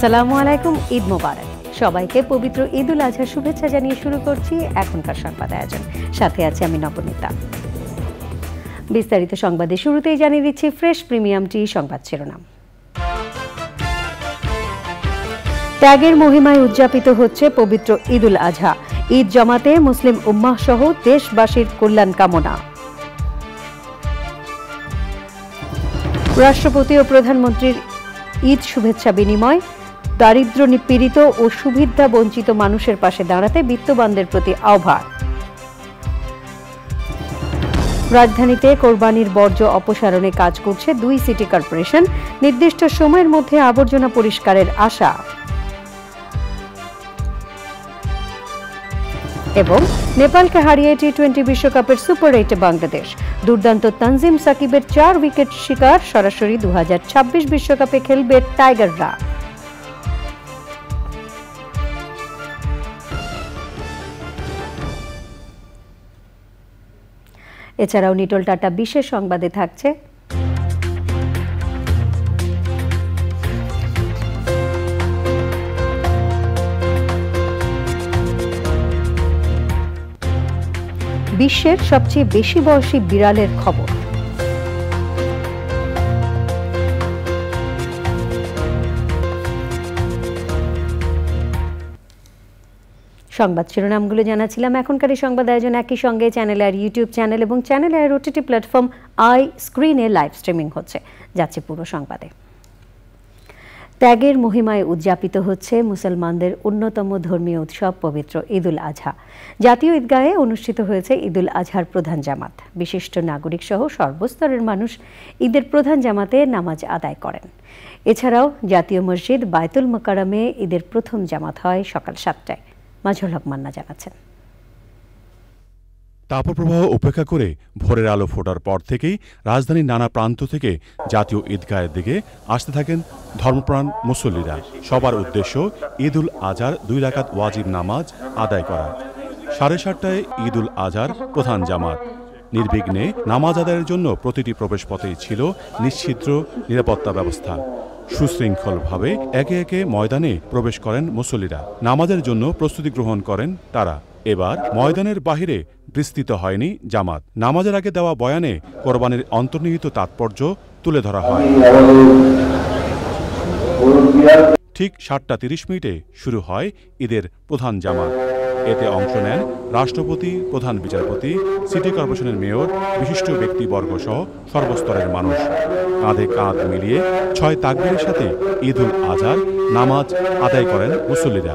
আসসালামু আলাইকুম ঈদ মোবারক সবাইকে পবিত্র ঈদ উল আজহার শুভেচ্ছা জানিয়ে শুরু করছি এখনকার সংবাদ আয়োজন সাথে আছে আমি নবনীতা বিস্তারিত সংবাদে শুরুতেই জানিয়ে দিচ্ছি ফ্রেশ প্রিমিয়ামটি সংবাদ শিরোনাম ত্যাগের মহিমায় উদযাপিত হচ্ছে পবিত্র ঈদ উল আজহা ঈদ জমাতে মুসলিম উম্মাহ সহ দেশবাসীর কল্যাণ কামনা রাষ্ট্রপতি ও প্রধানমন্ত্রীর ঈদ শুভেচ্ছা বিনিময় দারিদ্র নিপীড়িত ও সুবিধা বঞ্চিত মানুষের পাশে দাঁড়াতে বিত্তবানদের প্রতি আহ্বান রাজধানীতে কোরবানির বর্জ্য অপসারণে কাজ করছে দুই সিটি কর্পোরেশন নির্দিষ্ট সময়ের মধ্যে আবর্জনা পরিষ্কারের আশা এবং নেপালকে হারিয়ে টি টোয়েন্টি বিশ্বকাপের সুপার এইটে বাংলাদেশ দুর্দান্ত তানজিম সাকিবের চার উইকেট শিকার সরাসরি দু বিশ্বকাপে খেলবে টাইগাররা এছাড়াও নিটল টাটা বিশেষ সংবাদে থাকছে বিশ্বের সবচেয়ে বেশি বয়সী বিড়ালের খবর সংবাদ শিরোনামগুলো জানাছিলাম এখনকার এই সংবাদ আয়োজন একই সঙ্গে চ্যানেল আর ইউটিউব চ্যানেল এবং চ্যানেল আর ওটিটি প্ল্যাটফর্ম আই স্ক্রিনে লাইভ স্ট্রিমিং হচ্ছে যাচ্ছে পুরো সংবাদে ত্যাগের মহিমায় উদযাপিত হচ্ছে মুসলমানদের অন্যতম ধর্মীয় উৎসব পবিত্র ঈদুল আজহা জাতীয় ঈদগাহে অনুষ্ঠিত হয়েছে ঈদুল আজহার প্রধান জামাত বিশিষ্ট নাগরিক সহ সর্বস্তরের মানুষ ঈদের প্রধান জামাতে নামাজ আদায় করেন এছাড়াও জাতীয় মসজিদ বায়তুল মোকারমে ঈদের প্রথম জামাত হয় সকাল সাতটায় মাজহুল হক মান্না জানাচ্ছেন তাপপ্রবাহ উপেক্ষা করে ভোরের আলো ফোটার পর থেকেই রাজধানীর নানা প্রান্ত থেকে জাতীয় ঈদগাহের দিকে আসতে থাকেন ধর্মপ্রাণ মুসল্লিরা সবার উদ্দেশ্য ঈদ উল আজহার দুই রাকাত ওয়াজিব নামাজ আদায় করা সাড়ে সাতটায় ঈদ উল আজহার প্রধান জামাত নির্বিঘ্নে নামাজ আদায়ের জন্য প্রতিটি প্রবেশপথেই ছিল নিশ্চিদ্র নিরাপত্তা ব্যবস্থা সুশৃঙ্খলভাবে একে একে ময়দানে প্রবেশ করেন মুসল্লিরা নামাজের জন্য প্রস্তুতি গ্রহণ করেন তারা এবার ময়দানের বাহিরে বিস্তৃত হয়নি জামাত নামাজের আগে দেওয়া বয়ানে কোরবানির অন্তর্নিহিত তাৎপর্য তুলে ধরা হয় ঠিক সাতটা তিরিশ মিনিটে শুরু হয় ঈদের প্রধান জামাত এতে অংশ নেন রাষ্ট্রপতি প্রধান বিচারপতি সিটি কর্পোরেশনের মেয়র বিশিষ্ট ব্যক্তিবর্গ সহ সর্বস্তরের মানুষ কাঁধে কাঁধ মিলিয়ে ছয় তাকবিরের সাথে ঈদ উল আজহার নামাজ আদায় করেন মুসল্লিরা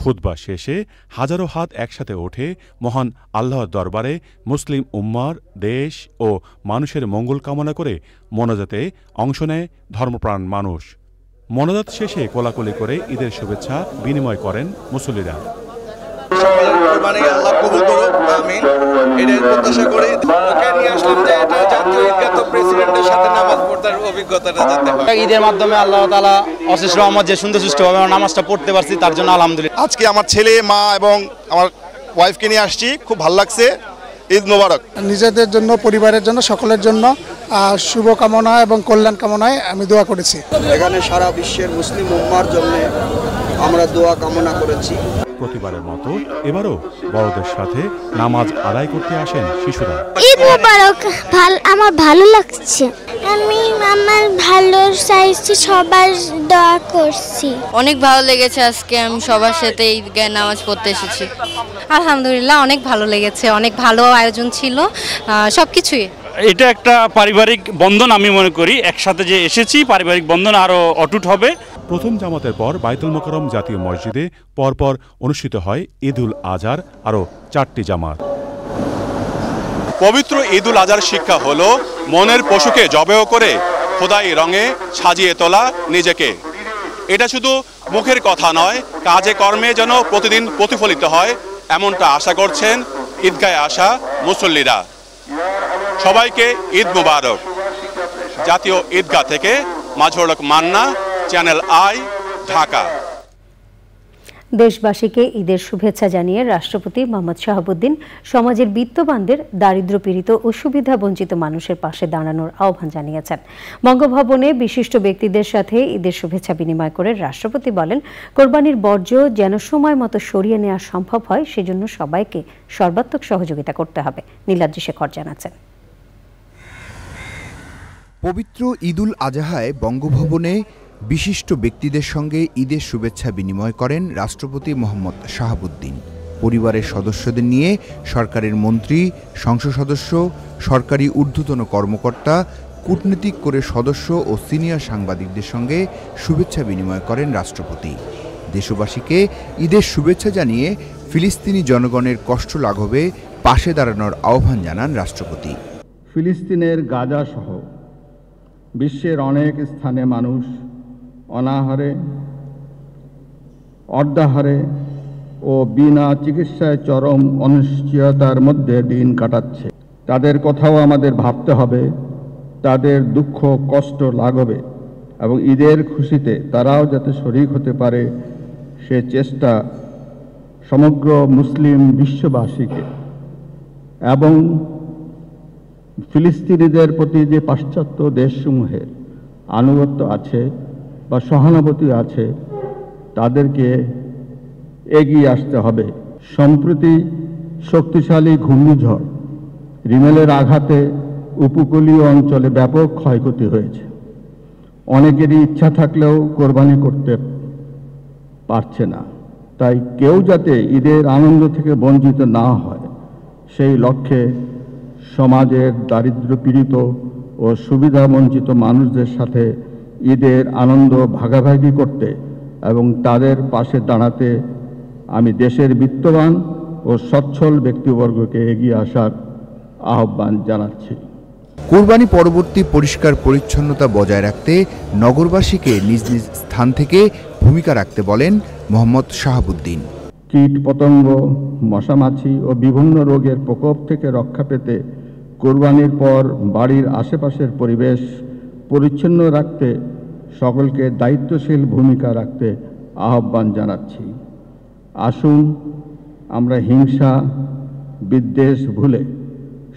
খুদ্া শেষে হাজারো হাত একসাথে ওঠে মহান আল্লাহর দরবারে মুসলিম উম্মার দেশ ও মানুষের মঙ্গল কামনা করে মনোজাতে অংশ নেয় ধর্মপ্রাণ মানুষ মনোজাত শেষে কোলাকুলি করে ঈদের শুভেচ্ছা বিনিময় করেন মুসল্লিরা কোরবানি আল্লাহ কবুল করুক আমিন এটাই প্রত্যাশা করি নিয়ে আসলাম যে এটা জাতীয় ঈদগাহ প্রেসিডেন্টের সাথে নামাজ পড়তার অভিজ্ঞতাটা যাতে হয় ঈদের মাধ্যমে আল্লাহ তালা অশেষ রহমত যে সুন্দর সুষ্ঠুভাবে আমার নামাজটা পড়তে পারছি তার জন্য আলহামদুলিল্লাহ আজকে আমার ছেলে মা এবং আমার ওয়াইফকে নিয়ে আসছি খুব ভালো লাগছে ঈদ মোবারক নিজেদের জন্য পরিবারের জন্য সকলের জন্য শুভকামনা এবং কল্যাণ কামনায় আমি দোয়া করেছি এখানে সারা বিশ্বের মুসলিম উম্মার জন্য আমরা দোয়া কামনা করেছি প্রতিবারের মতো এবারও বড়দের সাথে নামাজ আদায় করতে আসেন শিশুরা ঈদ মোবারক ভাল আমার ভালো লাগছে আমি আমার ভালো চাইছি সবার দোয়া করছি অনেক ভালো লেগেছে আজকে আমি সবার সাথে ঈদগাহ নামাজ পড়তে এসেছি আলহামদুলিল্লাহ অনেক ভালো লেগেছে অনেক ভালো আয়োজন ছিল সব কিছুই এটা একটা পারিবারিক বন্ধন আমি মনে করি একসাথে যে এসেছি পারিবারিক বন্ধন আরও অটুট হবে প্রথম জামাতের পর বাইতুল মোকরম জাতীয় মসজিদে পরপর অনুষ্ঠিত হয় ঈদুল আজহার আরও চারটি জামাত পবিত্র ঈদুল আজহার শিক্ষা হল মনের পশুকে জবেও করে খোদাই রঙে সাজিয়ে তোলা নিজেকে এটা শুধু মুখের কথা নয় কাজে কর্মে যেন প্রতিদিন প্রতিফলিত হয় এমনটা আশা করছেন ঈদগায় আসা মুসল্লিরা সবাইকে ঈদ মুবারক জাতীয় ঈদগাহ থেকে মাঝরক মান্না চ্যানেল আই ঢাকা দেশবাসীকে ঈদের শুভেচ্ছা জানিয়ে রাষ্ট্রপতি মোহাম্মদ শাহাবুদ্দিন সমাজের বিত্তবানদের দারিদ্র পীড়িত ও সুবিধা বঞ্চিত মানুষের পাশে দাঁড়ানোর আহ্বান জানিয়েছেন বঙ্গভবনে বিশিষ্ট ব্যক্তিদের সাথে ঈদের শুভেচ্ছা বিনিময় করে রাষ্ট্রপতি বলেন কোরবানির বর্জ্য যেন সময় মতো সরিয়ে নেওয়া সম্ভব হয় সেজন্য সবাইকে সর্বাত্মক সহযোগিতা করতে হবে নীলাদ্রি শেখর জানাচ্ছেন পবিত্র ঈদুল আজহায় বঙ্গভবনে বিশিষ্ট ব্যক্তিদের সঙ্গে ঈদের শুভেচ্ছা বিনিময় করেন রাষ্ট্রপতি মোহাম্মদ শাহাবুদ্দিন পরিবারের সদস্যদের নিয়ে সরকারের মন্ত্রী সংসদ সদস্য সরকারি ঊর্ধ্বতন কর্মকর্তা কূটনীতিক করে সদস্য ও সিনিয়র সাংবাদিকদের সঙ্গে শুভেচ্ছা বিনিময় করেন রাষ্ট্রপতি দেশবাসীকে ঈদের শুভেচ্ছা জানিয়ে ফিলিস্তিনি জনগণের কষ্ট লাঘবে পাশে দাঁড়ানোর আহ্বান জানান রাষ্ট্রপতি ফিলিস্তিনের গাজা সহ বিশ্বের অনেক স্থানে মানুষ অনাহারে অর্ধাহারে ও বিনা চিকিৎসায় চরম অনিশ্চয়তার মধ্যে দিন কাটাচ্ছে তাদের কথাও আমাদের ভাবতে হবে তাদের দুঃখ কষ্ট লাগবে এবং ঈদের খুশিতে তারাও যাতে শরিক হতে পারে সে চেষ্টা সমগ্র মুসলিম বিশ্ববাসীকে এবং ফিলিস্তিনিদের প্রতি যে পাশ্চাত্য দেশসমূহের আনুগত্য আছে বা সহানুভূতি আছে তাদেরকে এগিয়ে আসতে হবে সম্প্রতি শক্তিশালী ঘূর্ণিঝড় রিমেলের আঘাতে উপকূলীয় অঞ্চলে ব্যাপক ক্ষয়ক্ষতি হয়েছে অনেকেরই ইচ্ছা থাকলেও কোরবানি করতে পারছে না তাই কেউ যাতে ঈদের আনন্দ থেকে বঞ্চিত না হয় সেই লক্ষ্যে সমাজের দারিদ্র পীড়িত ও সুবিধাবঞ্চিত মানুষদের সাথে ঈদের আনন্দ ভাগাভাগি করতে এবং তাদের পাশে দাঁড়াতে আমি দেশের বিত্তবান ও সচ্ছল ব্যক্তিবর্গকে এগিয়ে আসার আহ্বান জানাচ্ছি কুরবানি পরবর্তী পরিষ্কার পরিচ্ছন্নতা বজায় রাখতে নগরবাসীকে নিজ নিজ স্থান থেকে ভূমিকা রাখতে বলেন মোহাম্মদ শাহাবুদ্দিন কীট পতঙ্গ মশামাছি ও বিভিন্ন রোগের প্রকোপ থেকে রক্ষা পেতে কোরবানির পর বাড়ির আশেপাশের পরিবেশ পরিচ্ছন্ন রাখতে সকলকে দায়িত্বশীল ভূমিকা রাখতে আহ্বান জানাচ্ছি আসুন আমরা হিংসা বিদ্বেষ ভুলে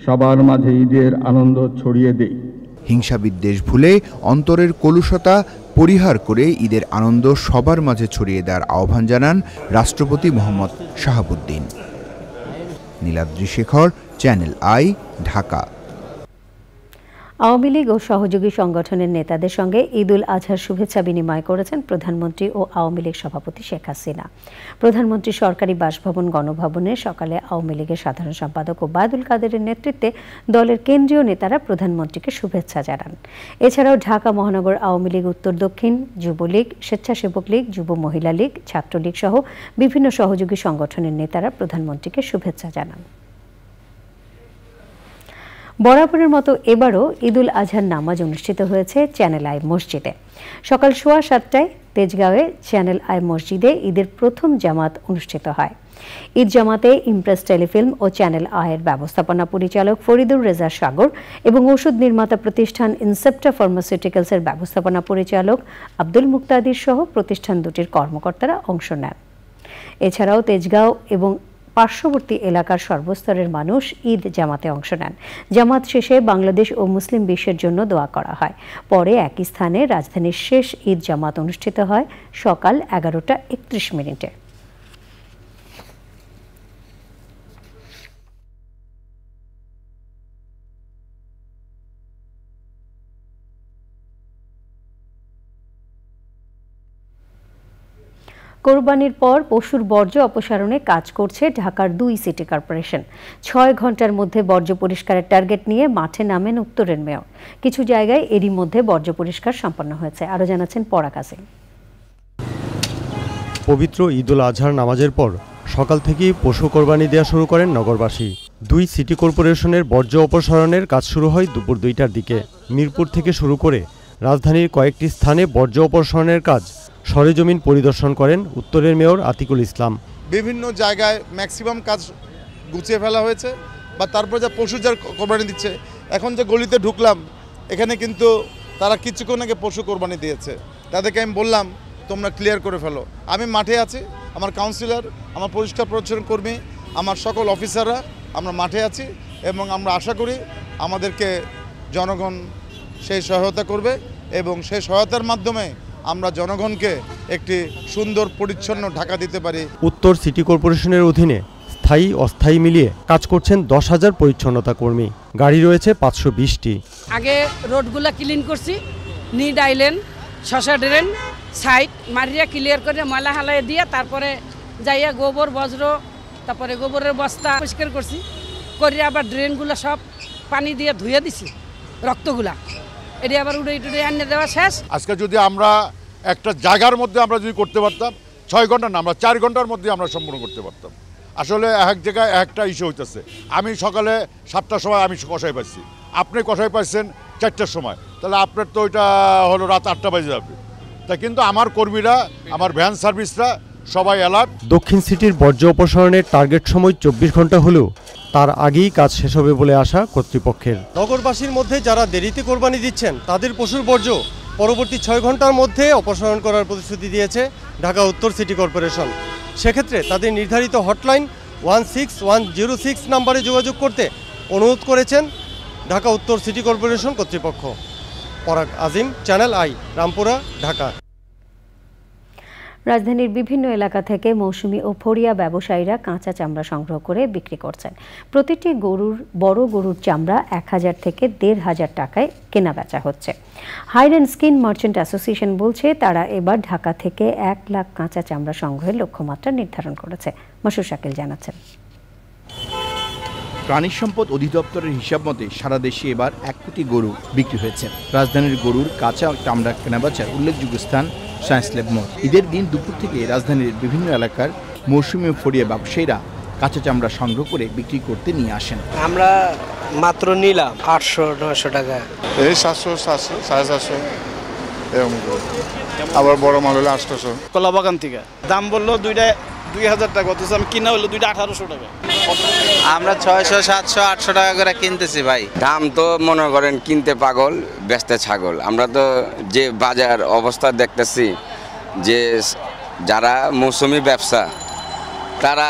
সবার মাঝে ঈদের আনন্দ ছড়িয়ে দিই হিংসা বিদ্বেষ ভুলে অন্তরের কলুষতা পরিহার করে ঈদের আনন্দ সবার মাঝে ছড়িয়ে দেওয়ার আহ্বান জানান রাষ্ট্রপতি মোহাম্মদ শাহাবুদ্দিন নীলাদ্রি শেখর চ্যানেল আই ঢাকা আওয়ামী লীগ ও সহযোগী সংগঠনের নেতাদের সঙ্গে ঈদুল আজহার শুভেচ্ছা বিনিময় করেছেন প্রধানমন্ত্রী ও আওয়ামী লীগ সভাপতি শেখ হাসিনা প্রধানমন্ত্রী সরকারি বাসভবন গণভবনে সকালে আওয়ামী লীগের সাধারণ সম্পাদক ও ওবায়দুল কাদেরের নেতৃত্বে দলের কেন্দ্রীয় নেতারা প্রধানমন্ত্রীকে শুভেচ্ছা জানান এছাড়াও ঢাকা মহানগর আওয়ামী লীগ উত্তর দক্ষিণ যুবলীগ স্বেচ্ছাসেবক লীগ যুব মহিলা লীগ ছাত্রলীগ সহ বিভিন্ন সহযোগী সংগঠনের নেতারা প্রধানমন্ত্রীকে শুভেচ্ছা জানান বরাবরের মতো এবারও ঈদুল আজহার নামাজ অনুষ্ঠিত হয়েছে চ্যানেল আই মসজিদে সকাল সোয়া সাতটায় তেজগাঁওয়ে চ্যানেল আই মসজিদে ঈদের প্রথম জামাত অনুষ্ঠিত হয় ঈদ জামাতে ইমপ্রেস টেলিফিল্ম ও চ্যানেল আয়ের ব্যবস্থাপনা পরিচালক ফরিদুর রেজা সাগর এবং ওষুধ নির্মাতা প্রতিষ্ঠান ইনসেপ্টা ফার্মাসিউটিক্যালসের ব্যবস্থাপনা পরিচালক আব্দুল মুক্তাদির সহ প্রতিষ্ঠান দুটির কর্মকর্তারা অংশ নেন এছাড়াও তেজগাঁও এবং পার্শ্ববর্তী এলাকার সর্বস্তরের মানুষ ঈদ জামাতে অংশ নেন জামাত শেষে বাংলাদেশ ও মুসলিম বিশ্বের জন্য দোয়া করা হয় পরে একই স্থানে রাজধানীর শেষ ঈদ জামাত অনুষ্ঠিত হয় সকাল এগারোটা একত্রিশ মিনিটে কোরবানির পর পশুর বর্জ্য অপসারণে কাজ করছে ঢাকার দুই সিটি কর্পোরেশন ছয় ঘন্টার মধ্যে বর্জ্য পরিষ্কারের টার্গেট নিয়ে মাঠে নামেন উত্তরের মেয়র কিছু জায়গায় এরই মধ্যে বর্জ্য পরিষ্কার সম্পন্ন হয়েছে আরও জানাচ্ছেন পরা কাসিম পবিত্র ঈদুল আজহার নামাজের পর সকাল থেকেই পশু কোরবানি দেওয়া শুরু করেন নগরবাসী দুই সিটি কর্পোরেশনের বর্জ্য অপসারণের কাজ শুরু হয় দুপুর দুইটার দিকে মিরপুর থেকে শুরু করে রাজধানীর কয়েকটি স্থানে বর্জ্য অপসারণের কাজ সরেজমিন পরিদর্শন করেন উত্তরের মেয়র আতিকুল ইসলাম বিভিন্ন জায়গায় ম্যাক্সিমাম কাজ গুছিয়ে ফেলা হয়েছে বা তারপর যা পশু যার কোরবানি দিচ্ছে এখন যে গলিতে ঢুকলাম এখানে কিন্তু তারা কিছুক্ষণ আগে পশু কোরবানি দিয়েছে তাদেরকে আমি বললাম তোমরা ক্লিয়ার করে ফেলো আমি মাঠে আছি আমার কাউন্সিলর আমার পরিষ্কার পরিচ্ছন্ন কর্মী আমার সকল অফিসাররা আমরা মাঠে আছি এবং আমরা আশা করি আমাদেরকে জনগণ সেই সহায়তা করবে এবং সেই সহায়তার মাধ্যমে আমরা জনগণকে একটি সুন্দর পরিচ্ছন্ন ঢাকা দিতে পারি উত্তর সিটি কর্পোরেশনের অধীনে স্থায়ী অস্থায়ী মিলিয়ে কাজ করছেন দশ হাজার পরিচ্ছন্নতা কর্মী গাড়ি রয়েছে পাঁচশো বিশটি আগে রোডগুলো ক্লিন করছি নিড আইল্যান্ড শশা ড্রেন সাইড মারিয়া ক্লিয়ার করে ময়লা হালায় দিয়ে তারপরে যাইয়া গোবর বজ্র তারপরে গোবরের বস্তা পরিষ্কার করছি করে আবার ড্রেনগুলো সব পানি দিয়ে ধুয়ে দিছি রক্তগুলা এটা আবার উড়ে টুড়ে আনিয়ে দেওয়া শেষ আজকে যদি আমরা একটা জায়গার মধ্যে আমরা যদি করতে পারতাম ছয় ঘন্টা না আমরা চার ঘন্টার মধ্যে আমরা সম্পূর্ণ করতে পারতাম আসলে এক জায়গায় একটা ইস্যু হইতেছে আমি সকালে সাতটার সময় আমি কষাই পাইছি আপনি কষাই পাইছেন চারটার সময় তাহলে আপনার তো ওইটা হলো রাত আটটা বাজে যাবে তা কিন্তু আমার কর্মীরা আমার ভ্যান সার্ভিসরা সবাই অ্যালার্ট দক্ষিণ সিটির বর্জ্য অপসারণের টার্গেট সময় চব্বিশ ঘন্টা হলেও তার আগেই কাজ শেষ হবে বলে আশা কর্তৃপক্ষের নগরবাসীর মধ্যে যারা দেরিতে কোরবানি দিচ্ছেন তাদের পশুর বর্জ্য পরবর্তী ছয় ঘন্টার মধ্যে অপসারণ করার প্রতিশ্রুতি দিয়েছে ঢাকা উত্তর সিটি কর্পোরেশন সেক্ষেত্রে তাদের নির্ধারিত hotline one six one zero six নাম্বারে যোগাযোগ করতে অনুরোধ করেছেন ঢাকা উত্তর সিটি কর্পোরেশন কর্তৃপক্ষ পরাগ আজিম চ্যানেল আই রামপুরা ঢাকা রাজধানীর বিভিন্ন এলাকা থেকে মৌসুমি ও ফড়িয়া ব্যবসায়ীরা কাঁচা চামড়া সংগ্রহ করে বিক্রি করছেন প্রতিটি গরুর বড় গরুর চামড়া এক হাজার থেকে দেড় হাজার টাকায় কেনা বেচা হচ্ছে hide and skin merchant association বলছে তারা এবার ঢাকা থেকে এক লাখ কাঁচা চামড়া সংগ্রহের লক্ষ্যমাত্রা নির্ধারণ করেছে মশুর শাকিল জানাচ্ছেন প্রাণী সম্পদ অধিদপ্তরের হিসাব মতে সারা দেশে এবার এক কোটি গরু বিক্রি হয়েছে রাজধানীর গরুর কাঁচা চামড়া কেনাবেচার উল্লেখযোগ্য স্থান সায়েন্স ল্যাব মোড় ঈদের দিন দুপুর থেকে রাজধানীর বিভিন্ন এলাকার মৌসুমে ফড়িয়ে ব্যবসায়ীরা কাঁচা চামড়া সংগ্রহ করে বিক্রি করতে নিয়ে আসেন আমরা মাত্র নিলাম আটশো নয়শো টাকা এই সাতশো সাতশো সাড়ে সাতশো আবার বড় মাল হলে কলা কলাবাগান থেকে দাম বললো দুইটা দুই হাজার টাকা অথচ আমি কিনা হলো দুইটা আঠারোশো টাকা আমরা ছয়শো সাতশো আটশো টাকা করে কিনতেছি ভাই দাম তো মনে করেন কিনতে পাগল বেচতে ছাগল আমরা তো যে বাজার অবস্থা দেখতেছি যে যারা মৌসুমি ব্যবসা তারা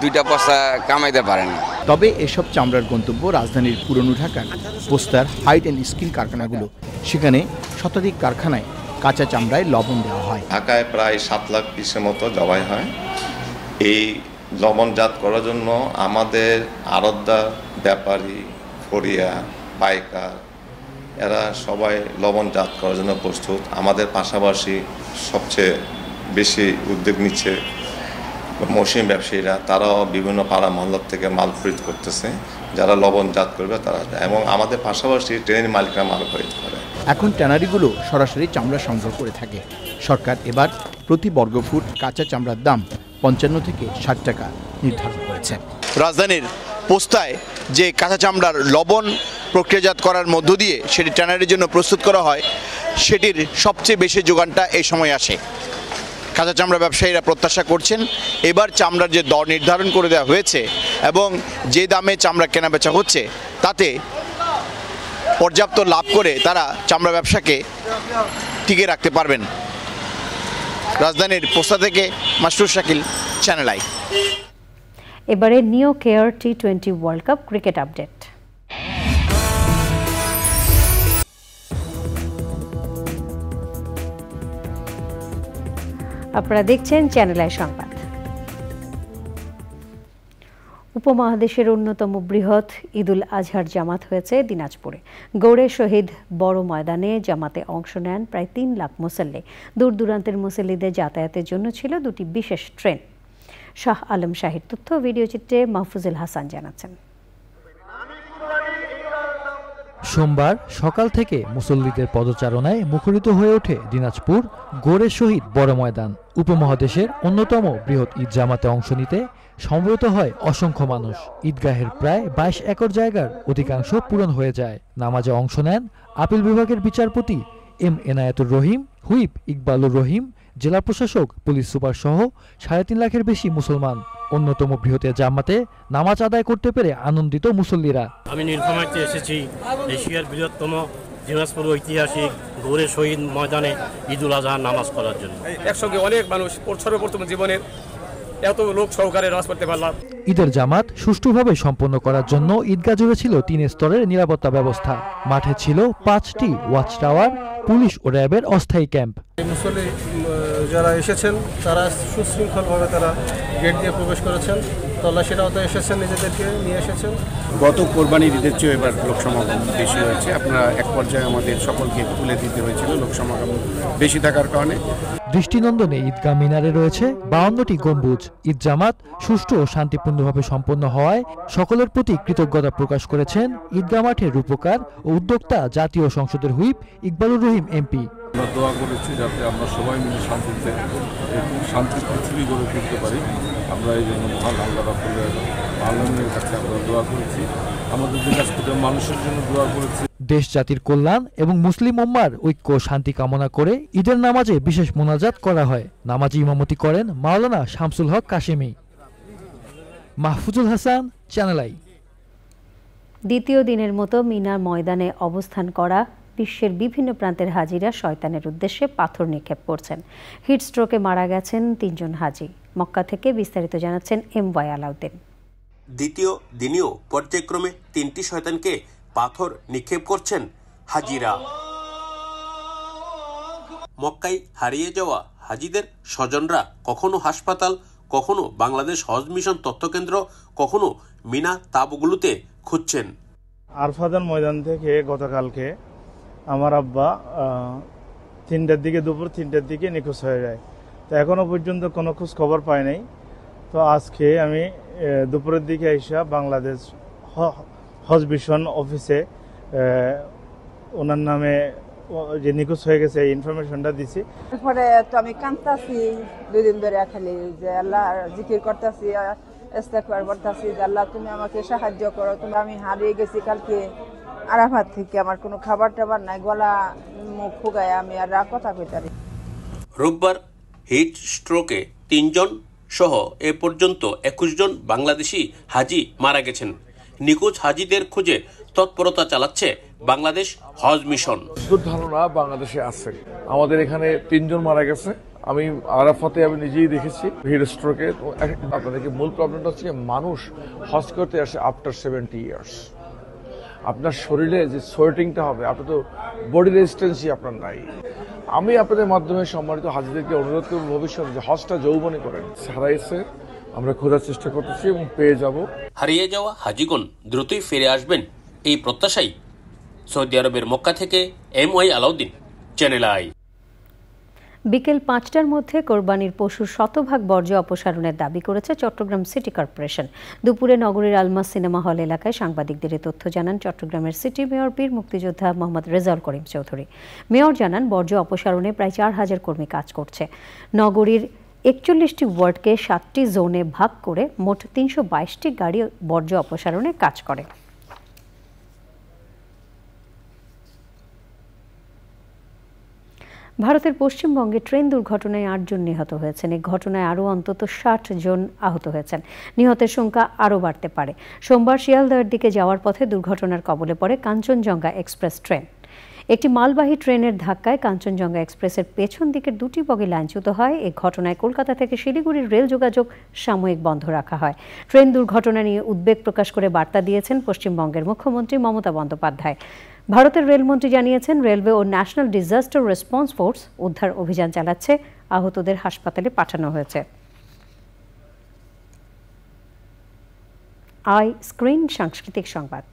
দুইটা পয়সা কামাইতে পারে না তবে এসব চামড়ার গন্তব্য রাজধানীর পুরনো ঢাকার পোস্তার হাইট অ্যান্ড স্কিন কারখানাগুলো সেখানে শতাধিক কারখানায় কাঁচা চামড়ায় লবণ দেওয়া হয় ঢাকায় প্রায় সাত লাখ পিসের মতো জবাই হয় এই লবণজাত করার জন্য আমাদের আরদ্দা ব্যাপারী ফরিয়া পাইকার এরা সবাই লবণজাত করার জন্য প্রস্তুত আমাদের পাশাপাশি সবচেয়ে বেশি উদ্যোগ নিচ্ছে মৌসুমী ব্যবসায়ীরা তারাও বিভিন্ন পাড়া মহল্লার থেকে মাল খরিদ করতেছে যারা লবণজাত করবে তারা এবং আমাদের পাশাপাশি ট্রেনের মালিকরা মাল খরিদ করে এখন ট্যানারিগুলো সরাসরি চামড়া সংগ্রহ করে থাকে সরকার এবার প্রতি বর্গফুট কাঁচা চামড়ার দাম পঞ্চান্ন থেকে ষাট টাকা নির্ধারণ করেছে রাজধানীর পোস্তায় যে কাঁচা চামড়ার লবণ প্রক্রিয়াজাত করার মধ্য দিয়ে সেটি ট্যানারির জন্য প্রস্তুত করা হয় সেটির সবচেয়ে বেশি যোগানটা এই সময় আসে কাঁচা চামড়া ব্যবসায়ীরা প্রত্যাশা করছেন এবার চামড়ার যে দর নির্ধারণ করে দেওয়া হয়েছে এবং যে দামে চামড়া কেনাবেচা হচ্ছে তাতে পর্যাপ্ত লাভ করে তারা চামড়া ব্যবসাকে টিকে রাখতে পারবেন রাজধানীর পোস্তা থেকে মাসরুর শাকিল চ্যানেল আই এবারে নিউ কেয়ার T twenty World Cup cricket update আপনারা দেখছেন চ্যানেল আই সংবাদ উপমহাদেশের অন্যতম বৃহৎ ঈদুল আজহার জামাত হয়েছে দিনাজপুরে গৌড়ে শহীদ বড় ময়দানে জামাতে অংশ নেন প্রায় তিন লাখ মুসল্লি দূর দূরান্তের মুসল্লিদের যাতায়াতের জন্য ছিল দুটি বিশেষ ট্রেন শাহ আলম শাহীর তথ্য ভিডিওচিত্রে মাহফুজুল হাসান জানাচ্ছেন সোমবার সকাল থেকে মুসল্লিদের পদচারণায় মুখরিত হয়ে ওঠে দিনাজপুর গোড়ে শহীদ বড় ময়দান উপমহাদেশের অন্যতম বৃহৎ ঈদ জামাতে অংশ নিতে সমবেত হয় অসংখ্য মানুষ ঈদগাহের প্রায় বাইশ একর জায়গার অধিকাংশ পূরণ হয়ে যায় নামাজে অংশ নেন আপিল বিভাগের বিচারপতি এম এনায়তুর রহিম হুইপ ইকবালুর রহিম জেলা প্রশাসক পুলিশ সুপার সহ সাড়ে তিন লাখের বেশি মুসলমান অন্যতম বৃহতে জামাতে নামাজ আদায় করতে পেরে আনন্দিত মুসল্লিরা আমি নীলফামারিতে এসেছি এশিয়ার বৃহত্তম দিনাজপুর ঐতিহাসিক গৌরে শহীদ ময়দানে ঈদুল আজহার নামাজ পড়ার জন্য একসঙ্গে অনেক মানুষ প্রথম জীবনের এত লোক সহকারে হ্রাস করতে পারলাম ঈদের জামাত সুষ্ঠুভাবে সম্পন্ন করার জন্য ঈদগাহ জুড়ে ছিল তিন স্তরের নিরাপত্তা ব্যবস্থা মাঠে ছিল পাঁচটি ওয়াচ টাওয়ার পুলিশ ও র্যাবের অস্থায়ী ক্যাম্প মুসল্লি যারা এসেছেন তারা সুশৃঙ্খলভাবে তারা গেট দিয়ে প্রবেশ করেছেন তল্লাশির আওতায় এসেছেন নিজেদেরকে নিয়ে এসেছেন গত কোরবানি ঈদের চেয়ে এবার লোক সমাগম বেশি হয়েছে আপনারা এক পর্যায়ে আমাদের সকলকে তুলে দিতে হয়েছিল লোক সমাগম বেশি থাকার কারণে দৃষ্টিনন্দনে ঈদগাহ মিনারে রয়েছে বাউন্নটি গম্বুজ ঈদ জামাত সুষ্ঠু ও শান্তিপূর্ণভাবে সম্পন্ন হওয়ায় সকলের প্রতি কৃতজ্ঞতা প্রকাশ করেছেন ঈদগাহ মাঠের রূপকার ও উদ্যোক্তা জাতীয় সংসদের হুইপ ইকবালুর রহিম এমপি আমরা দোয়া করেছি যাতে আমরা সবাই মিলে শান্তিতে শান্তি পৃথিবী গড়ে তুলতে পারি আমরা এই জন্য মহান আল্লাহ রাফুল্লাহ আলমের কাছে আমরা দোয়া করেছি আমাদের দিনাজপুরের মানুষের জন্য দোয়া করেছি দেশ জাতির কল্যাণ এবং মুসলিম উম্মার ঐক্য শান্তি কামনা করে ঈদের নামাজে বিশেষ মোনাজাত করা হয় নামাজি ইমামতি করেন মাওলানা শামসুল হক কাশেমি মাহফুজুল হাসান চ্যানেলাই দ্বিতীয় দিনের মতো মিনার ময়দানে অবস্থান করা বিশ্বের বিভিন্ন প্রান্তের হাজিরা শয়তানের উদ্দেশ্যে পাথর নিক্ষেপ করছেন হিটস্ট্রোকে মারা গেছেন তিনজন হাজি মক্কা থেকে বিস্তারিত জানাচ্ছেন এম ওয়াই আলাউদ্দিন দ্বিতীয় দিনেও পর্যায়ক্রমে তিনটি শয়তানকে পাথর নিক্ষেপ করছেন হাজিরা মক্কায় হারিয়ে যাওয়া হাজিদের স্বজনরা কখনো হাসপাতাল কখনো বাংলাদেশ হজ মিশন তথ্যকেন্দ্র কখনো মিনা তাবগুলোতে খুঁজছেন আরফাদান ময়দান থেকে গতকালকে আমার আব্বা তিনটার দিকে দুপুর তিনটার দিকে নিখোঁজ হয়ে যায় তো এখনও পর্যন্ত কোনো খোঁজ খবর পাই নাই তো আজকে আমি দুপুরের দিকে আইসা বাংলাদেশ হজ মিশন অফিসে ওনার নামে যে নিখোঁজ হয়ে গেছে ইনফরমেশনটা দিছি তারপরে তো আমি কাঁদতাছি দুই দিন ধরে খালি যে আল্লাহ জিকির করতেছি ইস্তেকবার করতেছি যে আল্লাহ তুমি আমাকে সাহায্য করো তুমি আমি হারিয়ে গেছি কালকে আরাফাত থেকে আমার কোনো খাবার টাবার নাই গলা মুখ ফুগায় আমি আর কথা পারি রোববার হিট স্ট্রোকে তিনজন সহ এ পর্যন্ত একুশ জন বাংলাদেশি হাজি মারা গেছেন নিখোঁজ হাজিদের খুঁজে তৎপরতা চালাচ্ছে বাংলাদেশ হজ মিশন ধারণা বাংলাদেশে আছে আমাদের এখানে তিনজন মারা গেছে আমি আরাফাতে আমি নিজেই দেখেছি হিট স্ট্রোকে আপনাদেরকে মূল প্রবলেমটা হচ্ছে মানুষ হজ করতে আসে আফটার সেভেন্টি ইয়ার্স আপনার শরীরে যে সোয়েটিংটা হবে আপনার তো বডি রেজিস্ট্যান্সই আপনার নাই আমি আপনাদের মাধ্যমে সম্মানিত হাজিদেরকে অনুরোধ করব ভবিষ্যতে যে হজটা যৌবনে করেন সারাইসে আমরা খোঁজার চেষ্টা করতেছি এবং পেয়ে যাব হারিয়ে যাওয়া হাজিগণ দ্রুতই ফিরে আসবেন এই প্রত্যাশাই সৌদি আরবের মক্কা থেকে M Y Alauddin Channel i বিকেল পাঁচটার মধ্যে কোরবানির পশুর শতভাগ বর্জ্য অপসারণের দাবি করেছে চট্টগ্রাম সিটি কর্পোরেশন দুপুরে নগরীর আলমা সিনেমা হল এলাকায় সাংবাদিকদের এ তথ্য জানান চট্টগ্রামের সিটি মেয়র পীর মুক্তিযোদ্ধা মোহাম্মদ রেজাউল করিম চৌধুরী মেয়র জানান বর্জ্য অপসারণে প্রায় চার হাজার কর্মী কাজ করছে নগরীর একচল্লিশটি ওয়ার্ডকে সাতটি জোনে ভাগ করে মোট তিনশো বাইশটি গাড়ি বর্জ্য অপসারণে কাজ করে ভারতের পশ্চিমবঙ্গে ট্রেন দুর্ঘটনায় আটজন নিহত হয়েছেন এই ঘটনায় আরও অন্তত ষাট জন আহত হয়েছেন নিহতের সংখ্যা আরও বাড়তে পারে সোমবার শিয়ালদহের দিকে যাওয়ার পথে দুর্ঘটনার কবলে পড়ে কাঞ্চনজঙ্ঘা এক্সপ্রেস ট্রেন একটি মালবাহী ট্রেনের ধাক্কায় কাঞ্চনজঙ্ঘা এক্সপ্রেসের পেছন দিকের দুটি বগি লাইনচ্যুত হয় এ ঘটনায় কলকাতা থেকে শিলিগুড়ির রেল যোগাযোগ সাময়িক বন্ধ রাখা হয় ট্রেন দুর্ঘটনা নিয়ে উদ্বেগ প্রকাশ করে বার্তা দিয়েছেন পশ্চিমবঙ্গের মুখ্যমন্ত্রী মমতা বন্দ্যোপাধ্যায় ভারতের রেলমন্ত্রী জানিয়েছেন রেলওয়ে ও ন্যাশনাল ডিজাস্টার রেসপন্স ফোর্স উদ্ধার অভিযান চালাচ্ছে আহতদের হাসপাতালে পাঠানো হয়েছে আই স্ক্রিন সাংস্কৃতিক সংবাদ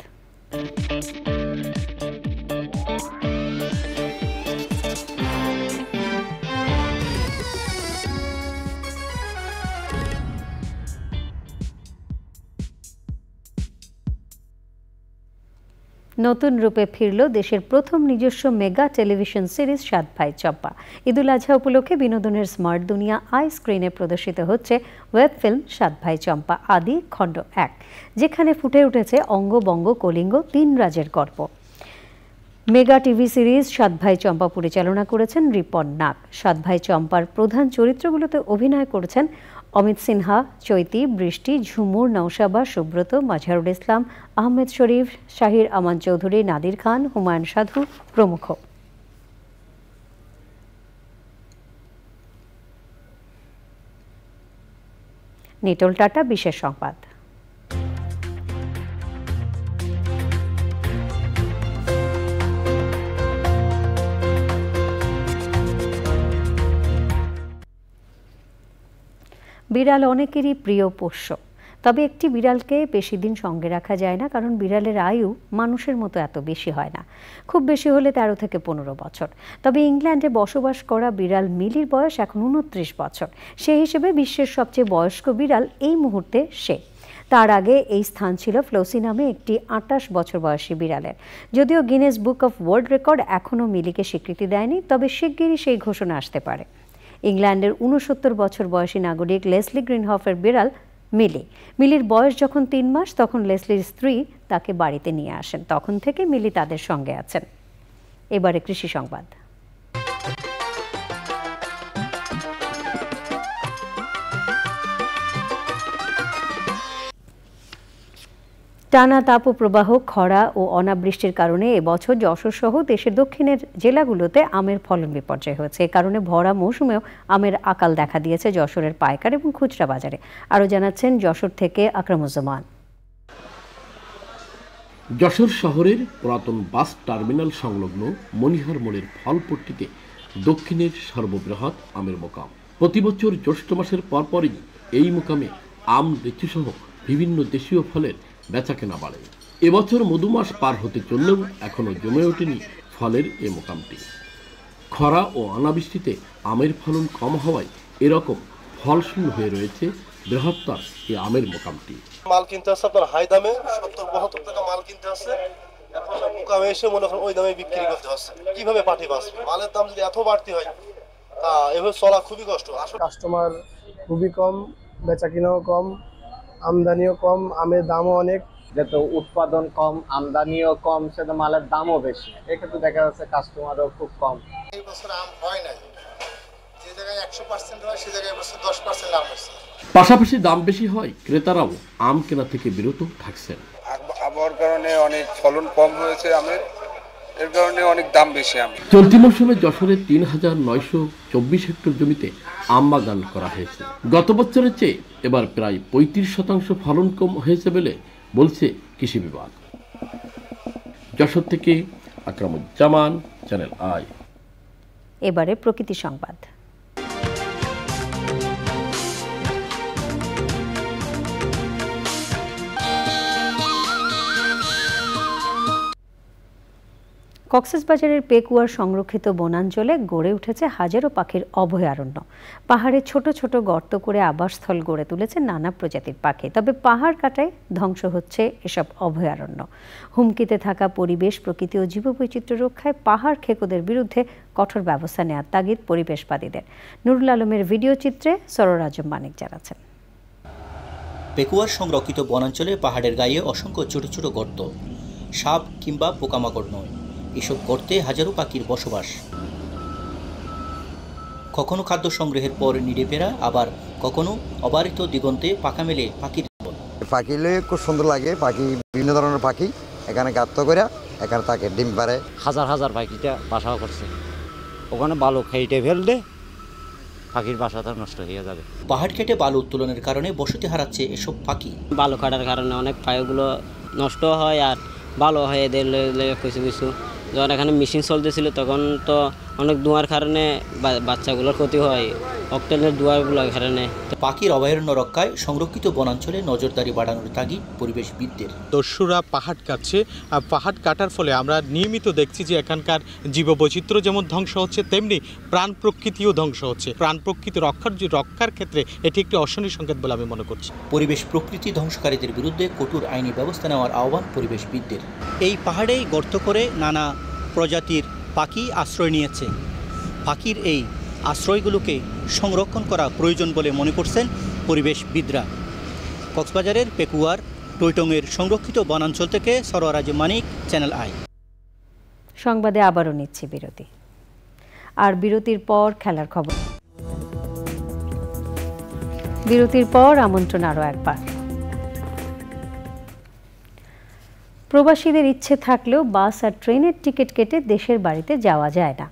নতুন রূপে ফিরল দেশের প্রথম নিজস্ব মেগা টেলিভিশন সিরিজ সাত ভাই চপ্পা ঈদুল আজহা উপলক্ষে বিনোদনের স্মার্ট দুনিয়া আই স্ক্রিনে প্রদর্শিত হচ্ছে ওয়েব ফিল্ম সাত ভাই চম্পা আদি খণ্ড এক যেখানে ফুটে উঠেছে অঙ্গবঙ্গ কলিঙ্গ তিন রাজের গর্ব মেগা টিভি সিরিজ সাত ভাই চম্পা পরিচালনা করেছেন রিপন নাক সাত ভাই চম্পার প্রধান চরিত্রগুলোতে অভিনয় করেছেন অমিত সিনহা চৈতি বৃষ্টি ঝুমুর নৌশাবা সুব্রত মাঝারুল ইসলাম আহমেদ শরীফ শাহির আমান চৌধুরী নাদির খান হুমায়ুন সাধু প্রমুখ নিটল টাটা বিশেষ সংবাদ বিড়াল অনেকেরই প্রিয় পোষ্য তবে একটি বিড়ালকে বেশি দিন সঙ্গে রাখা যায় না কারণ বিড়ালের আয়ু মানুষের মতো এত বেশি হয় না খুব বেশি হলে তেরো থেকে পনেরো বছর তবে ইংল্যান্ডে বসবাস করা বিড়াল মিলির বয়স এখন উনত্রিশ বছর সে হিসেবে বিশ্বের সবচেয়ে বয়স্ক বিড়াল এই মুহূর্তে সে তার আগে এই স্থান ছিল ফ্লোসি নামে একটি আটাশ বছর বয়সী বিড়ালের যদিও Guinness Book of World Record এখনও মিলিকে স্বীকৃতি দেয়নি তবে শিগগিরই সেই ঘোষণা আসতে পারে ইংল্যান্ডের উনসত্তর বছর বয়সী নাগরিক লেসলি গ্রিনহফের বিড়াল মিলি মিলির বয়স যখন তিন মাস তখন লেসলির স্ত্রী তাকে বাড়িতে নিয়ে আসেন তখন থেকে মিলি তাদের সঙ্গে আছেন এবারে কৃষি সংবাদ টানা তাপপ্রবাহ খরা ও অনাবৃষ্টির কারণে এবছর যশোর সহ দেশের দক্ষিণের জেলাগুলোতে আমের ফলন বিপর্যয় হয়েছে এ কারণে ভরা মৌসুমেও আমের আকাল দেখা দিয়েছে যশোরের পাইকার এবং খুচরা বাজারে আরও জানাচ্ছেন যশোর থেকে আকরামুজ্জামান যশোর শহরের পুরাতন বাস টার্মিনাল সংলগ্ন মনিহার মোড়ের ফলপট্টিতে দক্ষিণের সর্ববৃহৎ আমের মোকাম প্রতি বছর জ্যৈষ্ঠ মাসের পরপরই এই মোকামে আম সহ বিভিন্ন দেশীয় ফলের কেনা বাড়ে এবছর মধুমাস পার হতে চললেও এখনও জমে ওঠেনি ফলের এ মোকামটি খরা ও অনাবৃষ্টিতে আমের ফলন কম হওয়ায় এরকম ফলশূন্য হয়ে রয়েছে বৃহত্তর এই আমের মোকামটি মাল কিনতে আসছে আপনার হাই দামে সত্তর বাহাত্তর টাকা মাল কিনতে আসছে এখন মোকামে এসে মনে করেন ওই দামে বিক্রি করতে হচ্ছে কিভাবে পাঠি বাঁচবে মালের দাম যদি এত বাড়তি হয় তা এভাবে চলা খুবই কষ্ট আসলে কাস্টমার খুবই কম বেচা কিনাও কম আমদানিও কম আমের দামও অনেক যেহেতু উৎপাদন কম আমদানিও কম সেটা মালের দামও বেশি এক্ষেত্রে দেখা যাচ্ছে কাস্টমারও খুব কম এই বছর আম হয় নাই যে জায়গায় একশো পার্সেন্ট হয় সে জায়গায় এবছর দশ পার্সেন্ট আম পাশাপাশি দাম বেশি হয় ক্রেতারাও আম কেনা থেকে বিরত থাকছেন আবহাওয়ার কারণে অনেক ফলন কম হয়েছে আমের এর কারণে অনেক দাম বেশি চলতি মৌসুমে যশোরে তিন হাজার নয়শো চব্বিশ হেক্টর জমিতে আম বাগান করা হয়েছে গত বছরের চেয়ে এবার প্রায় পঁয়ত্রিশ শতাংশ ফলন কম হয়েছে বলে বলছে কৃষি বিভাগ যশোর থেকে আকরামুজ্জামান চ্যানেল আই এবারে প্রকৃতি সংবাদ কক্সেসবাজারের পেকুয়ার সংরক্ষিত বনাঞ্চলে গড়ে উঠেছে হাজারো পাখির অভয়ারণ্য পাহাড়ে ছোট ছোট গর্ত করে আবাসস্থল গড়ে তুলেছে নানা প্রজাতির পাখি তবে পাহাড় কাটায় ধ্বংস হচ্ছে এসব অভয়ারণ্য হুমকিতে থাকা পরিবেশ প্রকৃতি ও জীববৈচিত্র্য রক্ষায় পাহাড় খেকোদের বিরুদ্ধে কঠোর ব্যবস্থা নেওয়ার তাগিদ পরিবেশবাদীদের নুরুল আলমের ভিডিও চিত্রে সরোর আজম মানিক জানাচ্ছেন পেকুয়ার সংরক্ষিত বনাঞ্চলে পাহাড়ের গায়ে অসংখ্য ছোট ছোট গর্ত সাপ কিংবা পোকামাকড় নয় এসব গর্তে হাজারো পাখির বসবাস কখনো খাদ্য সংগ্রহের পর নিড়ে আবার কখনো অবারিত দিগন্তে পাখা মেলে পাখির পাখি লয়ে খুব সুন্দর লাগে পাখি বিভিন্ন ধরনের পাখি এখানে গাত্ত করে এখানে তাকে ডিম পারে হাজার হাজার পাখিটা বাসা করছে ওখানে বালু খাইটে ফেলতে পাখির বাসাটা নষ্ট হয়ে যাবে পাহাড় কেটে বালু উত্তোলনের কারণে বসতি হারাচ্ছে এসব পাখি বালু কাটার কারণে অনেক পায়েগুলো নষ্ট হয় আর ভালো হয়ে এদের কিছু কিছু যখন এখানে মেশিন চলতেছিল তখন তো অনেক ধোঁয়ার কারণে বাচ্চাগুলোর ক্ষতি হয় অক্টেনের ধোঁয়াগুলোর কারণে পাখির অভয়ারণ্য রক্ষায় সংরক্ষিত বনাঞ্চলে নজরদারি বাড়ানোর তাগিদ পরিবেশবিদদের দস্যুরা পাহাড় কাটছে আর পাহাড় কাটার ফলে আমরা নিয়মিত দেখছি যে এখানকার জীববৈচিত্র্য যেমন ধ্বংস হচ্ছে তেমনি প্রাণ প্রকৃতিও ধ্বংস হচ্ছে প্রাণ প্রকৃতি রক্ষার রক্ষার ক্ষেত্রে এটি একটি অশনীয় সংকেত বলে আমি মনে করছি পরিবেশ প্রকৃতি ধ্বংসকারীদের বিরুদ্ধে কঠোর আইনি ব্যবস্থা নেওয়ার আহ্বান পরিবেশবিদদের এই পাহাড়েই গর্ত করে নানা প্রজাতির পাখি আশ্রয় নিয়েছে পাখির এই আশ্রয়গুলোকে সংরক্ষণ করা প্রয়োজন বলে মনে করছেন পরিবেশবিদরা কক্সবাজারের পেকুয়ার টৈটংয়ের সংরক্ষিত বনাঞ্চল থেকে সরোয়ারাজ মানিক চ্যানেল আই সংবাদে আবারও নিচ্ছে বিরতি আর বিরতির পর খেলার খবর বিরতির পর আমন্ত্রণ আরও একবার প্রবাসীদের ইচ্ছে থাকলেও বাস আর ট্রেনের টিকিট কেটে দেশের বাড়িতে যাওয়া যায় না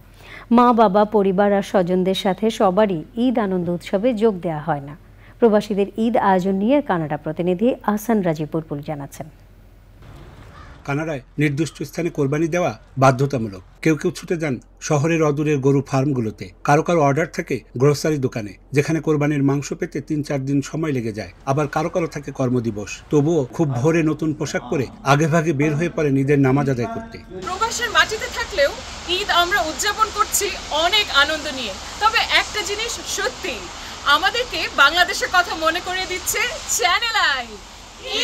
মা বাবা পরিবার আর স্বজনদের সাথে সবারই ঈদ আনন্দ উৎসবে যোগ দেওয়া হয় না প্রবাসীদের ঈদ আয়োজন নিয়ে কানাডা প্রতিনিধি আহসান রাজিপুরপুল জানাচ্ছেন কানাডায় নির্দিষ্ট স্থানে কোরবানি দেওয়া বাধ্যতামূলক কেউ কেউ ছুটে যান শহরের অদূরের গরু ফার্মগুলোতে কারো কারো অর্ডার থাকে গ্রোসারি দোকানে যেখানে কোরবানির মাংস পেতে তিন চার দিন সময় লেগে যায় আবার কারো কারো থাকে কর্মদিবস তবুও খুব ভোরে নতুন পোশাক পরে আগে ভাগে বের হয়ে পড়ে ঈদের নামাজ আদায় করতে প্রবাসের মাটিতে থাকলেও ঈদ আমরা উদযাপন করছি অনেক আনন্দ নিয়ে তবে একটা জিনিস সত্যি আমাদেরকে বাংলাদেশের কথা মনে করিয়ে দিচ্ছে চ্যানেল আই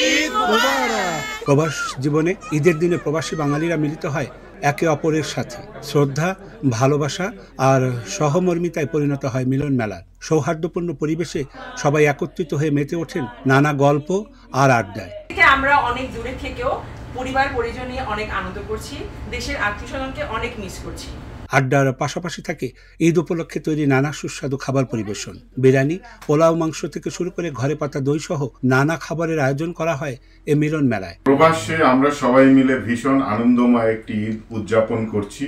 ঈদ মুবারক প্রবাস জীবনে ঈদের দিনে প্রবাসী বাঙালিরা মিলিত হয় একে অপরের সাথে শ্রদ্ধা ভালোবাসা আর সহমর্মিতায় পরিণত হয় মিলন মেলার সৌহার্দ্যপূর্ণ পরিবেশে সবাই একত্রিত হয়ে মেতে ওঠেন নানা গল্প আর আড্ডায় আমরা অনেক দূরে থেকেও পরিবার পরিজন নিয়ে অনেক আনন্দ করছি দেশের আত্মীয় স্বজনকে অনেক মিস করছি আড্ডার পাশাপাশি থাকে ঈদ উপলক্ষে তৈরি নানা সুস্বাদু খাবার পরিবেশন বিরিয়ানি পোলাও মাংস থেকে শুরু করে ঘরে পাতা দই সহ নানা খাবারের আয়োজন করা হয় এ মিলন মেলায় প্রবাসে আমরা সবাই মিলে ভীষণ আনন্দময় একটি ঈদ উদযাপন করছি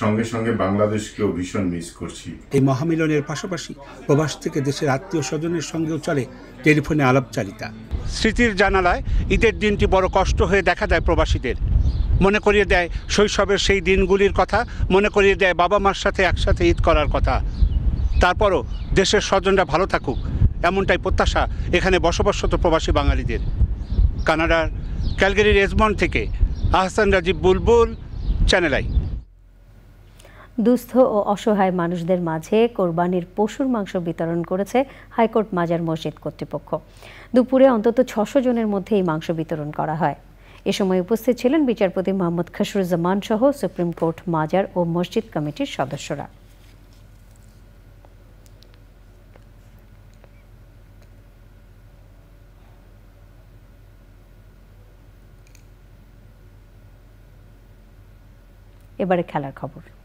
সঙ্গে সঙ্গে বাংলাদেশকেও ভীষণ মিস করছি এই মহামিলনের পাশাপাশি প্রবাস থেকে দেশের আত্মীয় স্বজনের সঙ্গেও চলে টেলিফোনে আলাপচারিতা স্মৃতির জানালায় ঈদের দিনটি বড় কষ্ট হয়ে দেখা দেয় প্রবাসীদের মনে করিয়ে দেয় শৈশবের সেই দিনগুলির কথা মনে করিয়ে দেয় বাবা মার সাথে একসাথে ঈদ করার কথা তারপরও দেশের স্বজনরা ভালো থাকুক এমনটাই প্রত্যাশা এখানে বসবাসরত প্রবাসী বাঙালিদের কানাডার ক্যালগেরির এজমন থেকে আহসান রাজীব বুলবুল চ্যানেলাই দুস্থ ও অসহায় মানুষদের মাঝে কোরবানির পশুর মাংস বিতরণ করেছে হাইকোর্ট মাজার মসজিদ কর্তৃপক্ষ দুপুরে অন্তত ছশো জনের মধ্যে এই মাংস বিতরণ করা হয় এ সময় উপস্থিত ছিলেন বিচারপতি মোহাম্মদ খসরুজ্জামান সহ সুপ্রিম কোর্ট মাজার ও মসজিদ কমিটির সদস্যরা এবারে খেলার খবর